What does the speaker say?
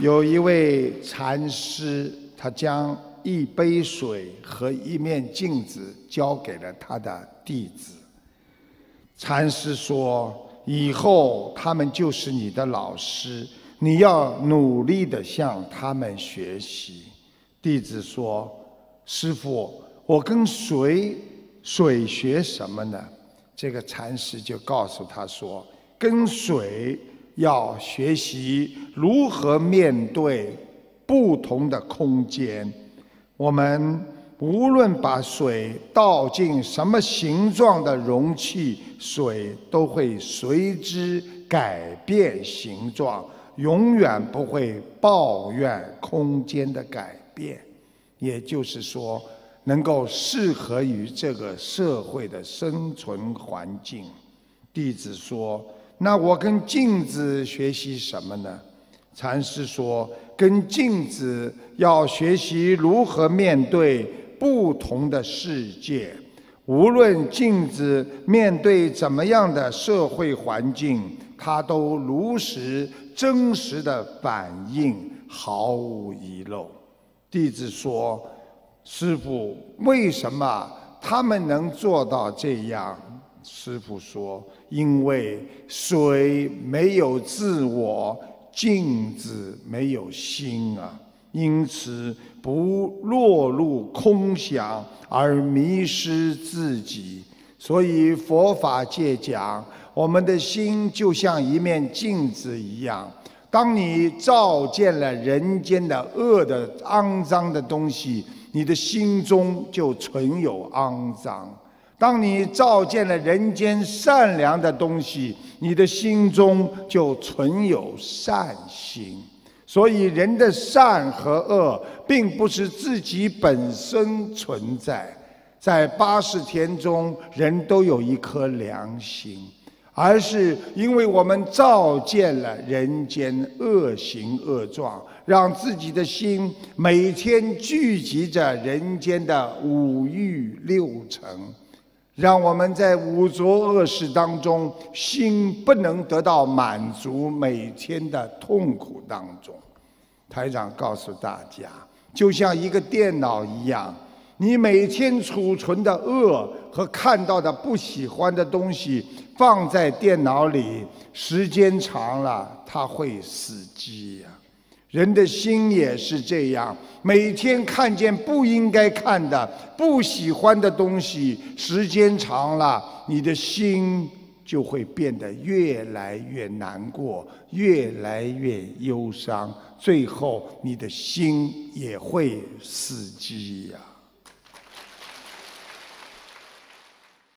有一位禅师，他将一杯水和一面镜子交给了他的弟子。禅师说：“以后他们就是你的老师，你要努力地向他们学习。”弟子说：“师傅，我跟谁水学什么呢？”这个禅师就告诉他说：“跟水。”要学习如何面对不同的空间。我们无论把水倒进什么形状的容器，水都会随之改变形状，永远不会抱怨空间的改变。也就是说，能够适合于这个社会的生存环境。弟子说。那我跟镜子学习什么呢？禅师说：跟镜子要学习如何面对不同的世界。无论镜子面对怎么样的社会环境，它都如实、真实的反映，毫无遗漏。弟子说：师父，为什么他们能做到这样？师傅说：“因为水没有自我，镜子没有心啊，因此不落入空想而迷失自己。所以佛法界讲，我们的心就像一面镜子一样，当你照见了人间的恶的肮脏的东西，你的心中就存有肮脏。”当你照见了人间善良的东西，你的心中就存有善心。所以，人的善和恶并不是自己本身存在。在八十天中，人都有一颗良心，而是因为我们照见了人间恶行恶状，让自己的心每天聚集着人间的五欲六尘。让我们在五浊恶世当中，心不能得到满足，每天的痛苦当中，台长告诉大家，就像一个电脑一样，你每天储存的恶和看到的不喜欢的东西放在电脑里，时间长了它会死机呀。人的心也是这样，每天看见不应该看的、不喜欢的东西，时间长了，你的心就会变得越来越难过、越来越忧伤，最后你的心也会死机呀。